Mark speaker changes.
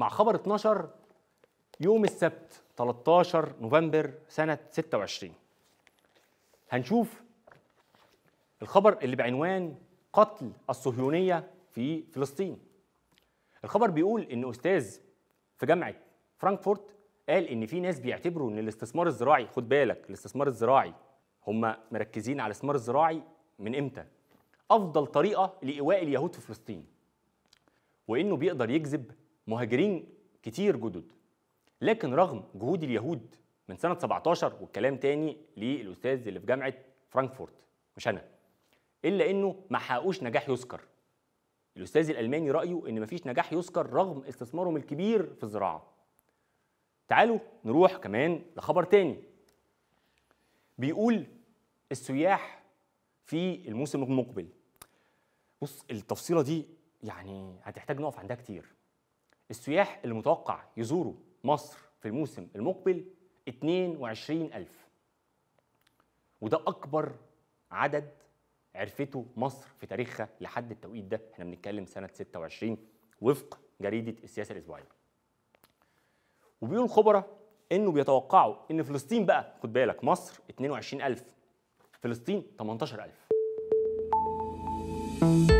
Speaker 1: مع خبر 12 يوم السبت 13 نوفمبر سنة 26 هنشوف الخبر اللي بعنوان قتل الصهيونية في فلسطين الخبر بيقول إن أستاذ في جامعة فرانكفورت قال إن في ناس بيعتبروا إن الاستثمار الزراعي خد بالك الاستثمار الزراعي هم مركزين على الاستثمار الزراعي من إمتى؟ أفضل طريقة لإيواء اليهود في فلسطين وإنه بيقدر يجذب مهاجرين كتير جدد لكن رغم جهود اليهود من سنة 17 والكلام تاني للأستاذ اللي في جامعة فرانكفورت مش أنا إلا إنه ما حققوش نجاح يذكر الأستاذ الألماني رأيه إن مفيش نجاح يذكر رغم استثمارهم الكبير في الزراعة تعالوا نروح كمان لخبر تاني بيقول السياح في الموسم المقبل بص التفصيلة دي يعني هتحتاج نقف عندها كتير السياح المتوقع يزوروا مصر في الموسم المقبل 22000 وده أكبر عدد عرفته مصر في تاريخها لحد التوقيت ده احنا بنتكلم سنة 26 وفق جريدة السياسة الأسبوعية وبيقول الخبراء انه بيتوقعوا ان فلسطين بقى خد بالك مصر 22000 فلسطين 18000